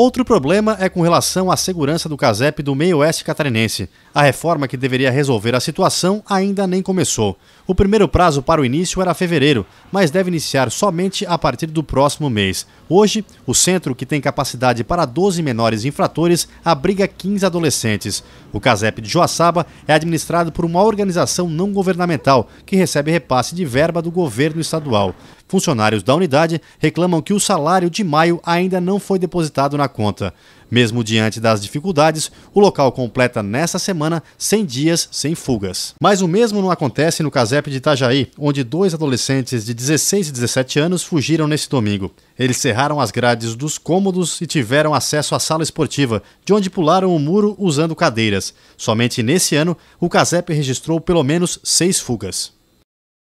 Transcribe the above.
Outro problema é com relação à segurança do CASEP do meio-oeste catarinense. A reforma que deveria resolver a situação ainda nem começou. O primeiro prazo para o início era fevereiro, mas deve iniciar somente a partir do próximo mês. Hoje, o centro, que tem capacidade para 12 menores infratores, abriga 15 adolescentes. O CASEP de Joaçaba é administrado por uma organização não governamental que recebe repasse de verba do governo estadual. Funcionários da unidade reclamam que o salário de maio ainda não foi depositado na conta. Mesmo diante das dificuldades, o local completa nesta semana 100 dias sem fugas. Mas o mesmo não acontece no Casep de Itajaí, onde dois adolescentes de 16 e 17 anos fugiram nesse domingo. Eles cerraram as grades dos cômodos e tiveram acesso à sala esportiva, de onde pularam o muro usando cadeiras. Somente nesse ano, o Casep registrou pelo menos seis fugas.